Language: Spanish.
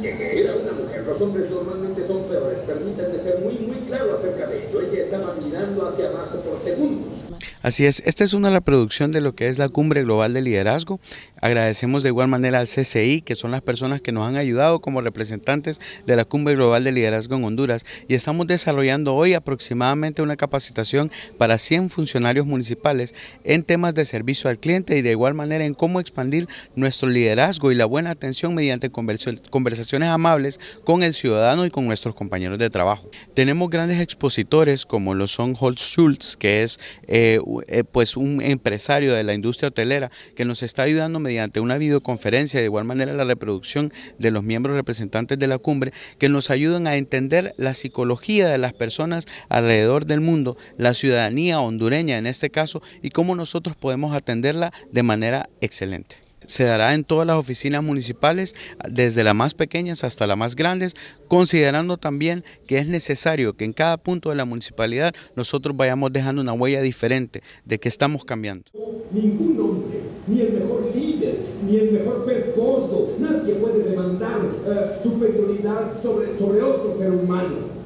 que, era una mujer. Los hombres normalmente son peores, permítanme ser muy, muy claro acerca de ello. Ella estaba mirando hacia abajo por segundos. Así es, esta es una reproducción de lo que es la Cumbre Global de Liderazgo. Agradecemos de igual manera al CCI, que son las personas que nos han ayudado como representantes de la Cumbre Global de Liderazgo en Honduras. Y estamos desarrollando hoy aproximadamente una capacitación para 100 funcionarios municipales en temas de servicio al cliente y de igual manera en cómo expandir nuestro liderazgo y la buena atención mediante conversaciones amables con el ciudadano y con nuestros compañeros de trabajo. Tenemos grandes expositores como lo son Holtz Schultz, que es eh, eh, pues un empresario de la industria hotelera que nos está ayudando mediante una videoconferencia, de igual manera la reproducción de los miembros representantes de la cumbre, que nos ayudan a entender la psicología de las personas alrededor del mundo, la ciudadanía hondureña en este caso, y cómo nosotros podemos atenderla de manera excelente se dará en todas las oficinas municipales, desde las más pequeñas hasta las más grandes, considerando también que es necesario que en cada punto de la municipalidad nosotros vayamos dejando una huella diferente de que estamos cambiando. Ningún hombre, ni el mejor líder, ni el mejor pez nadie puede demandar su eh, superioridad sobre otro ser humano.